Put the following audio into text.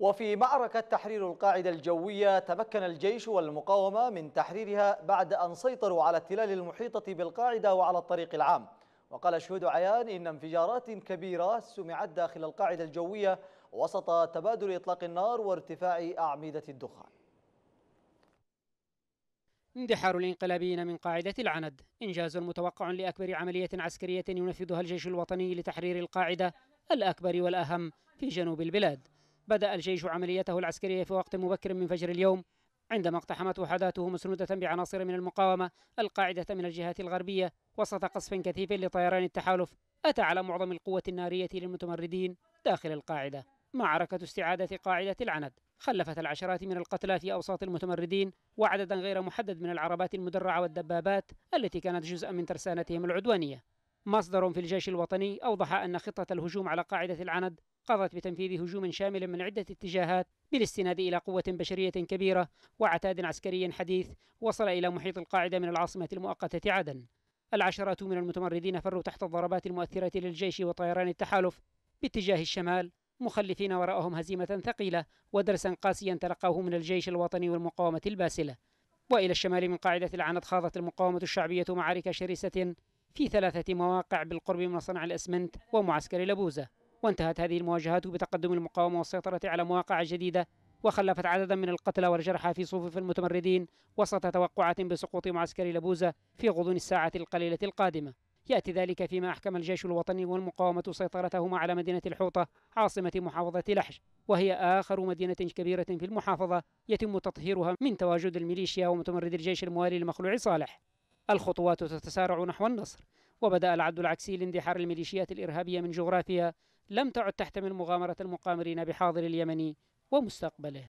وفي معركة تحرير القاعدة الجوية تمكن الجيش والمقاومة من تحريرها بعد أن سيطروا على التلال المحيطة بالقاعدة وعلى الطريق العام وقال شهود عيان إن انفجارات كبيرة سمعت داخل القاعدة الجوية وسط تبادل إطلاق النار وارتفاع أعمدة الدخان اندحار الانقلابيين من قاعدة العند إنجاز متوقع لأكبر عملية عسكرية ينفذها الجيش الوطني لتحرير القاعدة الأكبر والأهم في جنوب البلاد بدأ الجيش عمليته العسكرية في وقت مبكر من فجر اليوم عندما اقتحمت وحداته مسنودة بعناصر من المقاومة القاعدة من الجهات الغربية وسط قصف كثيف لطيران التحالف أتى على معظم القوة النارية للمتمردين داخل القاعدة معركة استعادة قاعدة العند خلفت العشرات من القتلى في أوساط المتمردين وعددا غير محدد من العربات المدرعة والدبابات التي كانت جزءا من ترسانتهم العدوانية مصدر في الجيش الوطني أوضح أن خطة الهجوم على قاعدة العند قضت بتنفيذ هجوم شامل من عدة اتجاهات بالاستناد إلى قوة بشرية كبيرة وعتاد عسكري حديث وصل إلى محيط القاعدة من العاصمة المؤقتة عدن العشرات من المتمردين فروا تحت الضربات المؤثرة للجيش وطيران التحالف باتجاه الشمال مخلفين وراءهم هزيمة ثقيلة ودرسا قاسيا تلقاه من الجيش الوطني والمقاومة الباسلة وإلى الشمال من قاعدة العنت خاضت المقاومة الشعبية معارك شرسة في ثلاثة مواقع بالقرب من صنع الأسمنت ومعسكر لبوزة وانتهت هذه المواجهات بتقدم المقاومة والسيطرة على مواقع جديدة وخلفت عددا من القتلى والجرحى في صفوف المتمردين وسط توقعات بسقوط معسكر لبوزة في غضون الساعة القليلة القادمة يأتي ذلك فيما أحكم الجيش الوطني والمقاومة سيطرتهما على مدينة الحوطة عاصمة محافظة لحج وهي آخر مدينة كبيرة في المحافظة يتم تطهيرها من تواجد الميليشيا ومتمرد الجيش الموالي لمخلوع صالح الخطوات تتسارع نحو النصر وبدأ العد العكسي لاندحار الميليشيات الإرهابية من جغرافيا لم تعد تحتمل مغامرة المقامرين بحاضر اليمني ومستقبله